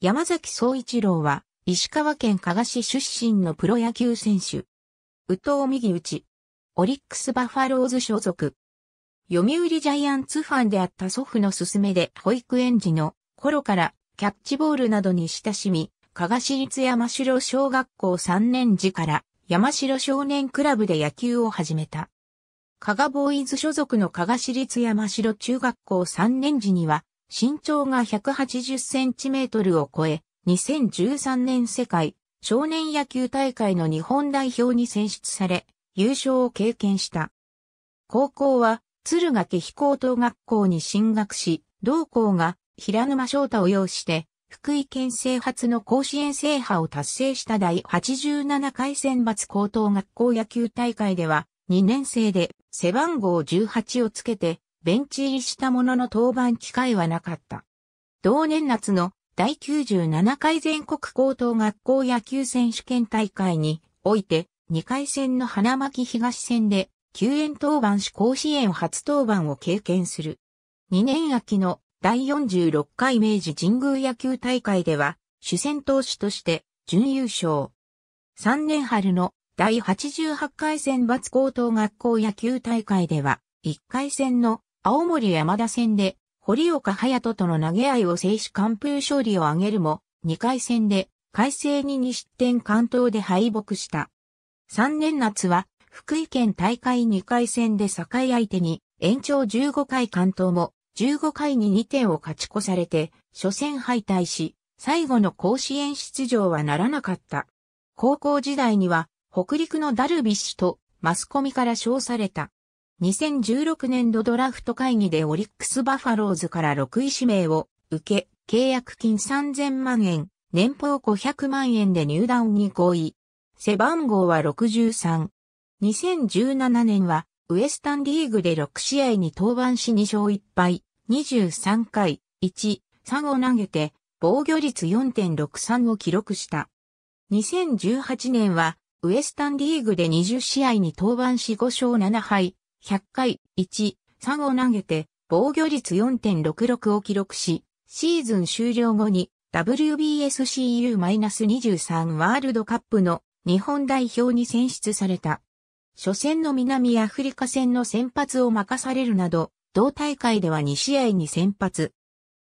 山崎総一郎は、石川県加賀市出身のプロ野球選手。宇藤右打オリックスバファローズ所属。読売ジャイアンツファンであった祖父の勧めで保育園児の頃からキャッチボールなどに親しみ、加賀市立山城小学校3年時から山城少年クラブで野球を始めた。加賀ボーイズ所属の加賀市立山城中学校3年時には身長が180センチメートルを超え、2013年世界少年野球大会の日本代表に選出され、優勝を経験した。高校は、鶴ヶ飛高等学校に進学し、同校が平沼翔太を擁して、福井県制初の甲子園制覇を達成した第87回選抜高等学校野球大会では、2年生で背番号18をつけてベンチ入りしたものの登板機会はなかった。同年夏の第97回全国高等学校野球選手権大会において2回戦の花巻東戦で救援登板し甲子園初登板を経験する。2年秋の第46回明治神宮野球大会では主戦投手として準優勝。3年春の第88回選抜高等学校野球大会では1回戦の青森山田戦で、堀岡隼人との投げ合いを制止完封勝利を挙げるも、2回戦で、改正に2失点関東で敗北した。3年夏は、福井県大会2回戦で境相手に、延長15回関東も、15回に2点を勝ち越されて、初戦敗退し、最後の甲子園出場はならなかった。高校時代には、北陸のダルビッシュと、マスコミから称された。2016年度ドラフト会議でオリックスバファローズから6位指名を受け、契約金3000万円、年俸500万円で入団に合意。背番号は63。2017年は、ウエスタンリーグで6試合に登板し2勝1敗、23回、1、3を投げて、防御率4.63を記録した。2018年は、ウエスタンリーグで20試合に登板し5勝7敗、100回1、3を投げて防御率4.66を記録し、シーズン終了後に WBSCU-23 ワールドカップの日本代表に選出された。初戦の南アフリカ戦の先発を任されるなど、同大会では2試合に先発。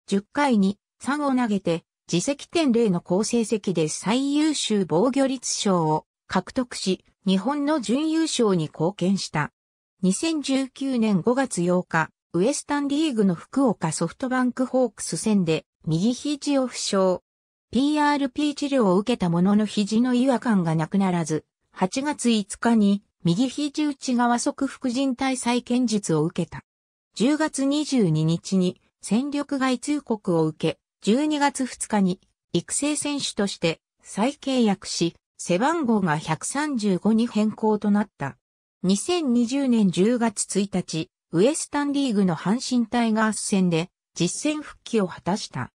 10回に3を投げて、自責点0の好成績で最優秀防御率賞を獲得し、日本の準優勝に貢献した。2019年5月8日、ウエスタンリーグの福岡ソフトバンクホークス戦で右肘を負傷。PRP 治療を受けたものの肘の違和感がなくならず、8月5日に右肘内側側副靭帯再建術を受けた。10月22日に戦力外通告を受け、12月2日に育成選手として再契約し、背番号が135に変更となった。2020年10月1日、ウエスタンリーグの阪神タイガース戦で実戦復帰を果たした。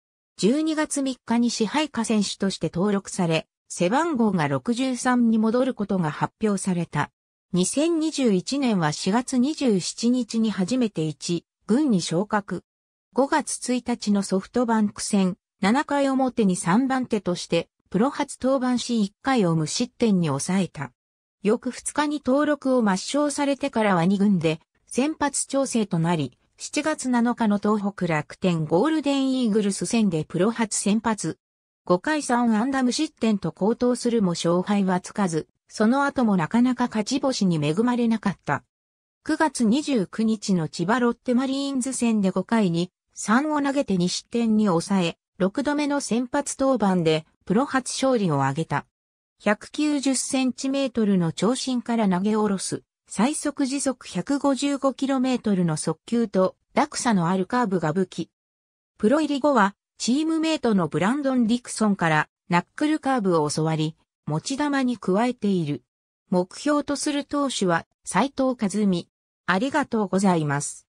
12月3日に支配下選手として登録され、背番号が63に戻ることが発表された。2021年は4月27日に初めて1、軍に昇格。5月1日のソフトバンク戦、7回表に3番手として、プロ初登板し1回を無失点に抑えた。翌2日に登録を抹消されてからは2軍で先発調整となり、7月7日の東北楽天ゴールデンイーグルス戦でプロ初先発。5回3安打無失点と高騰するも勝敗はつかず、その後もなかなか勝ち星に恵まれなかった。9月29日の千葉ロッテマリーンズ戦で5回に3を投げて2失点に抑え、6度目の先発登板でプロ初勝利を挙げた。190センチメートルの長身から投げ下ろす、最速時速 155km の速球と落差のあるカーブが武器。プロ入り後は、チームメイトのブランドン・ディクソンからナックルカーブを教わり、持ち玉に加えている。目標とする投手は、斎藤和美。ありがとうございます。